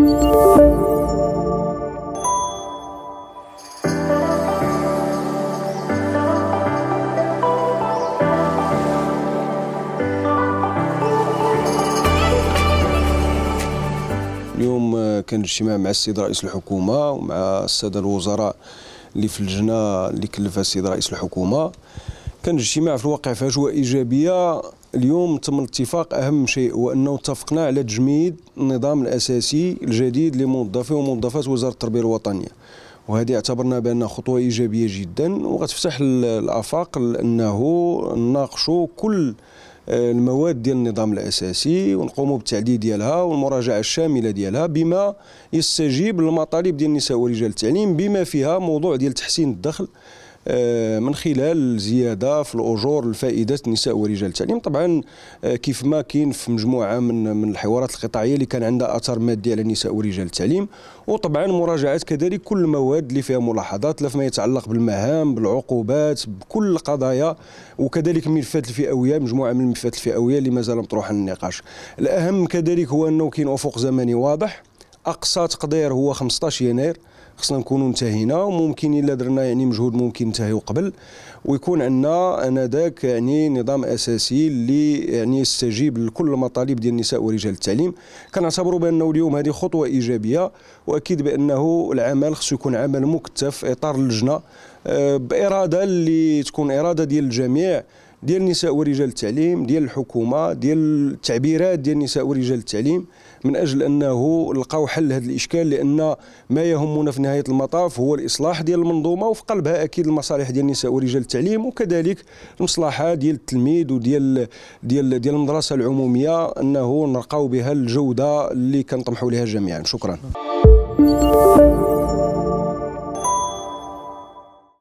اليوم كان الاجتماع مع السيد رئيس الحكومه ومع الساده الوزراء اللي في اللجنه اللي كلفها السيد رئيس الحكومه كان الاجتماع في الواقع فجوه ايجابيه اليوم تم الاتفاق اهم شيء هو انه اتفقنا على تجميد النظام الاساسي الجديد لموظفي وموظفات وزاره التربيه الوطنيه وهذه اعتبرنا بانها خطوه ايجابيه جدا وغتفتح الافاق لانه نناقشوا كل آه، المواد ديال النظام الاساسي ونقوموا بالتعديل ديالها والمراجعه الشامله ديالها بما يستجيب للمطالب ديال النساء ورجال التعليم بما فيها موضوع ديال تحسين الدخل آه، من خلال زياده في الاجور الفائدة النساء ورجال التعليم طبعا آه، كيف ما كاين في مجموعه من من الحوارات القطاعيه اللي كان عندها اثر مادي على النساء ورجال التعليم وطبعا مراجعه كذلك كل المواد اللي فيها ملاحظات لا فيما يتعلق بالمهام بالعقوبات بكل القضايا وكذلك الملفات الفئويه مجموعه من الملفات الفئويه اللي مازال مطروحه للنقاش الاهم كذلك هو انه كاين افق زمني واضح اقصى تقدير هو 15 يناير خصنا نكونوا انتهينا وممكن الا درنا يعني مجهود ممكن ينتهيو قبل ويكون عندنا انذاك يعني نظام اساسي اللي يعني يستجيب لكل المطالب ديال النساء ورجال التعليم كنعتبروا بانه اليوم هذه خطوه ايجابيه واكيد بانه العمل خصو يكون عمل مكثف في اطار اللجنه آه، باراده اللي تكون اراده ديال الجميع ديال النساء ورجال التعليم ديال الحكومه ديال التعبيرات ديال النساء ورجال التعليم من اجل انه لقاو حل هذا الاشكال لان ما يهمنا في نهايه المطاف هو الاصلاح ديال المنظومه وفي قلبها اكيد المصالح ديال النساء ورجال التعليم وكذلك المصلحه ديال التلميذ وديال ديال ديال المدرسه العموميه انه نرقاو بها الجوده اللي كنطمحوا لها جميعا شكرا